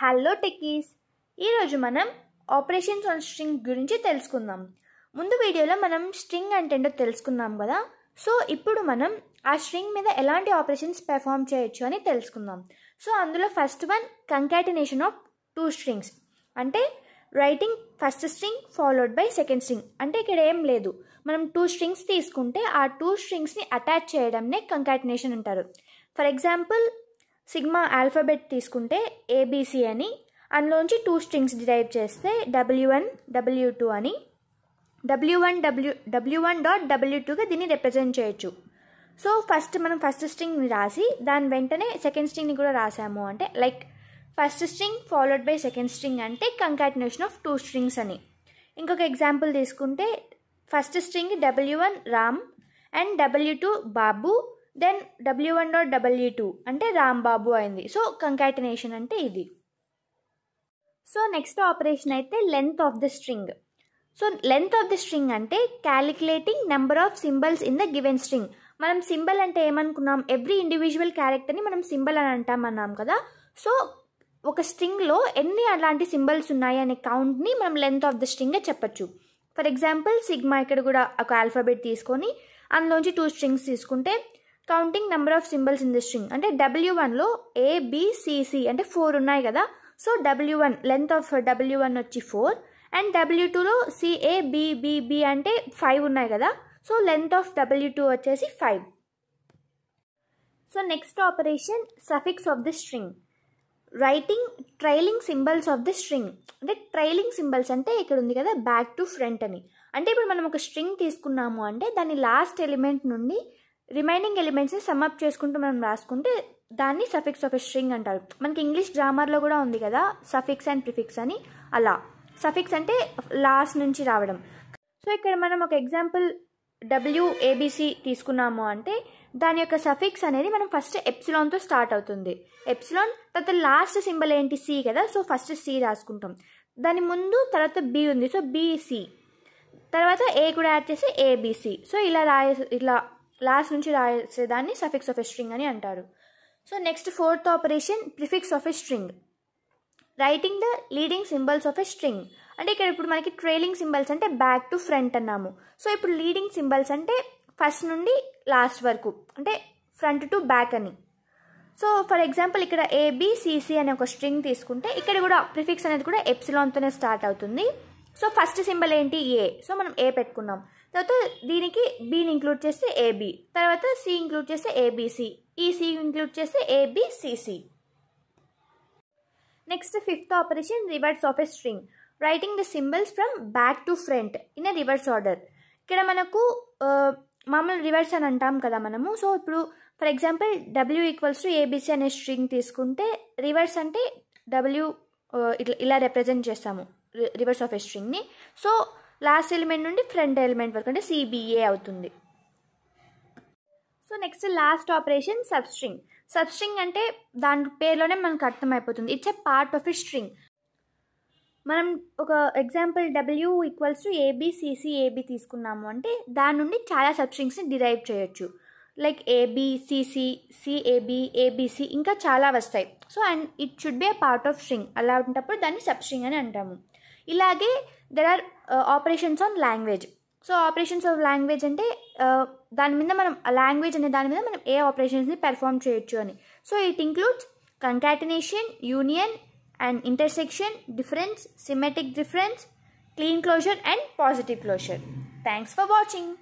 hello techies ఈరోజు మనం operations on string గురించి తెలుసుకుందాం ముందు వీడియోలో మనం స్ట్రింగ్ అంటే ఏంటో తెలుసుకున్నాం కదా సో ఇప్పుడు మనం ఆ స్ట్రింగ్ మీద ఎలాంటి ఆపరేషన్స్ పెర్ఫామ్ చేయొచ్చు అని తెలుసుకుందాం సో అందులో first one concatenation of two strings అంటే writing first string followed by second string అంటే ఇక్కడ ఏం లేదు మనం టూ స్ట్రింగ్స్ తీసుకుంటే ఆ టూ స్ట్రింగ్స్ని అటాచ్ చేయడంనే కంకాటినేషన్ అంటారు ఫర్ ఎగ్జాంపుల్ సిగ్మా ఆల్ఫాబెట్ తీసుకుంటే ఏబీసీ అని అందులోంచి టూ స్ట్రింగ్స్ డిరైవ్ చేస్తే డబ్ల్యూ వన్ డబ్ల్యూ టూ అని W one W W one dot W టూగా దీన్ని రిప్రజెంట్ చేయొచ్చు సో ఫస్ట్ మనం ఫస్ట్ స్ట్రింగ్ని రాసి దాని వెంటనే సెకండ్ స్ట్రింగ్ని కూడా రాసాము అంటే like first string followed by second string అంటే కంకాటినేషన్ ఆఫ్ టూ స్ట్రింగ్స్ అని ఇంకొక ఎగ్జాంపుల్ తీసుకుంటే first string W one Ram and W two Babu then W one dot W two అంటే రాంబాబు అయింది సో కంకాటినేషన్ అంటే ఇది సో నెక్స్ట్ ఆపరేషన్ అయితే length of the string so length of the string అంటే calculating number of symbols in the given string మనం symbol అంటే ఏమనుకున్నాం every individual క్యారెక్టర్ని మనం సింబల్ అని అంటాం అన్నాం కదా సో ఒక స్ట్రింగ్లో ఎన్ని అలాంటి సింబల్స్ ఉన్నాయి అనే కౌంట్ని మనం లెంత్ ఆఫ్ ద స్ట్రింగ్గా చెప్పచ్చు ఫర్ ఎగ్జాంపుల్ సిగ్మా ఇక్కడ కూడా ఒక ఆల్ఫాబెట్ తీసుకొని అందులోంచి టూ స్ట్రింగ్స్ తీసుకుంటే counting number of symbols in the string అంటే డబ్ల్యూ వన్లో ఏబిసిసి అంటే ఫోర్ ఉన్నాయి కదా so W one length of W one వచ్చి ఫోర్ అండ్ డబ్ల్యూ టూలో సిఏబిబిబి అంటే ఫైవ్ ఉన్నాయి కదా so length of W two వచ్చేసి five so next operation suffix of the string writing trailing symbols of the string అంటే trailing symbols అంటే ఇక్కడ ఉంది కదా బ్యాక్ టు ఫ్రంట్ అని అంటే ఇప్పుడు మనం ఒక స్ట్రింగ్ తీసుకున్నాము అంటే దాని లాస్ట్ ఎలిమెంట్ నుండి రిమైనింగ్ ఎలిమెంట్స్ని సమ్అప్ చేసుకుంటూ మనం రాసుకుంటే దాన్ని సఫిక్స్ ఆఫ్ స్ట్రింగ్ అంటారు మనకి ఇంగ్లీష్ గ్రామర్లో కూడా ఉంది కదా సఫిక్స్ అండ్ ప్రిఫిక్స్ అని అలా సఫిక్స్ అంటే లాస్ట్ నుంచి రావడం సో ఇక్కడ మనం ఒక ఎగ్జాంపుల్ డబ్ల్యూఏబిసి తీసుకున్నాము అంటే దాని యొక్క సఫిక్స్ అనేది మనం ఫస్ట్ ఎప్సిలాన్తో స్టార్ట్ అవుతుంది ఎప్సిలాన్ తర్వాత లాస్ట్ సింబల్ ఏంటి సి కదా సో ఫస్ట్ సి రాసుకుంటాం దాని ముందు తర్వాత బి ఉంది సో బీసీ తర్వాత ఏ కూడా యాడ్ చేసి ఏబిసి సో ఇలా రాయ ఇలా లాస్ట్ నుంచి రాసేదాన్ని సఫిక్స్ ఆఫ్ ఎ స్ట్రింగ్ అని అంటారు so next fourth operation prefix of a string writing the leading symbols of a string అంటే ఇక్కడ ఇప్పుడు మనకి ట్రైలింగ్ సింబల్స్ అంటే బ్యాక్ టు ఫ్రంట్ అన్నాము సో ఇప్పుడు లీడింగ్ సింబల్స్ అంటే ఫస్ట్ నుండి లాస్ట్ వరకు అంటే ఫ్రంట్ టు బ్యాక్ అని సో ఫర్ ఎగ్జాంపుల్ ఇక్కడ ఏబిసిసి అనే ఒక స్ట్రింగ్ తీసుకుంటే ఇక్కడ కూడా ప్రిఫిక్స్ అనేది కూడా ఎప్సిలాన్తోనే స్టార్ట్ అవుతుంది సో ఫస్ట్ సింబల్ ఏంటి ఏ సో మనం ఏ పెట్టుకున్నాం తర్వాత దీనికి బీని ఇంక్లూడ్ చేస్తే ఏబి తర్వాత సి ఇంక్లూడ్ చేస్తే ఏబిసి ఈ సి ఇంక్లూడ్ చేస్తే ABCC next fifth operation reverse of a string writing the symbols from back to front in reverse order ఇక్కడ మనకు మామూలు రివర్స్ అని అంటాం కదా మనము సో ఇప్పుడు for example W equals to ABC అనే స్ట్రింగ్ తీసుకుంటే రివర్స్ అంటే డబ్ల్యూ ఇట్లా ఇలా రిప్రజెంట్ చేస్తాము రివర్స్ ఆఫ్ ఎ స్ట్రింగ్ని సో లాస్ట్ ఎలిమెంట్ నుండి ఫ్రంట్ ఎలిమెంట్ వరకు అంటే సిబిఏ అవుతుంది so next last operation substring string అంటే దాని పేరులోనే మనకు అర్థమైపోతుంది it's a part of a string మనం ఒక example W equals to AB తీసుకున్నాము అంటే దాని నుండి చాలా సబ్స్ట్రింగ్స్ని డిరైవ్ చేయొచ్చు లైక్ ఏబిసిసి సిఏబి ఏబిసి ఇంకా చాలా వస్తాయి so and it should be a part of string అలా ఉంటప్పుడు దాన్ని సబ్ స్ట్రింగ్ అని అంటాము ఇలాగే there are operations on language so operations of language అంటే uh, దాని మీద మనం లాంగ్వేజ్ అనే దాని మీద మనం ఏ ఆపరేషన్స్ని పెర్ఫామ్ చేయొచ్చు అని so it includes concatenation union and intersection difference symmetric difference Kleene closure and positive closure thanks for watching